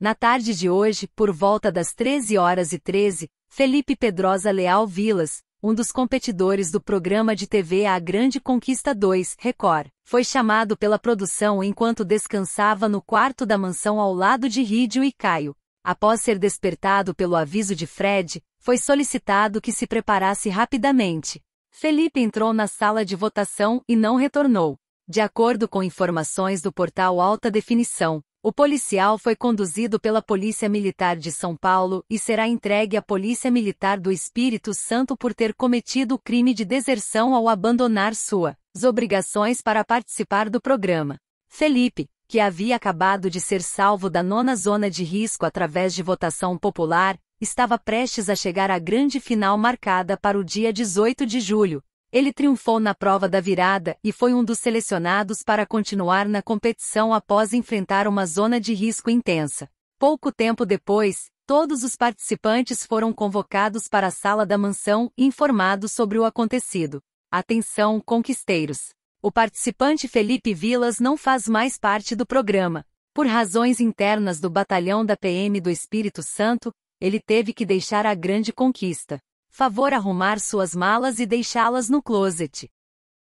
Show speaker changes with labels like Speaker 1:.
Speaker 1: Na tarde de hoje, por volta das 13 horas e 13, Felipe Pedrosa Leal Vilas, um dos competidores do programa de TV A Grande Conquista 2, Record, foi chamado pela produção enquanto descansava no quarto da mansão ao lado de Rídio e Caio. Após ser despertado pelo aviso de Fred, foi solicitado que se preparasse rapidamente. Felipe entrou na sala de votação e não retornou. De acordo com informações do portal Alta Definição, o policial foi conduzido pela Polícia Militar de São Paulo e será entregue à Polícia Militar do Espírito Santo por ter cometido o crime de deserção ao abandonar suas obrigações para participar do programa. Felipe, que havia acabado de ser salvo da nona zona de risco através de votação popular, estava prestes a chegar à grande final marcada para o dia 18 de julho, ele triunfou na prova da virada e foi um dos selecionados para continuar na competição após enfrentar uma zona de risco intensa. Pouco tempo depois, todos os participantes foram convocados para a sala da mansão e informados sobre o acontecido. Atenção, conquisteiros! O participante Felipe Vilas não faz mais parte do programa. Por razões internas do batalhão da PM do Espírito Santo, ele teve que deixar a grande conquista. Favor arrumar suas malas e deixá-las no closet.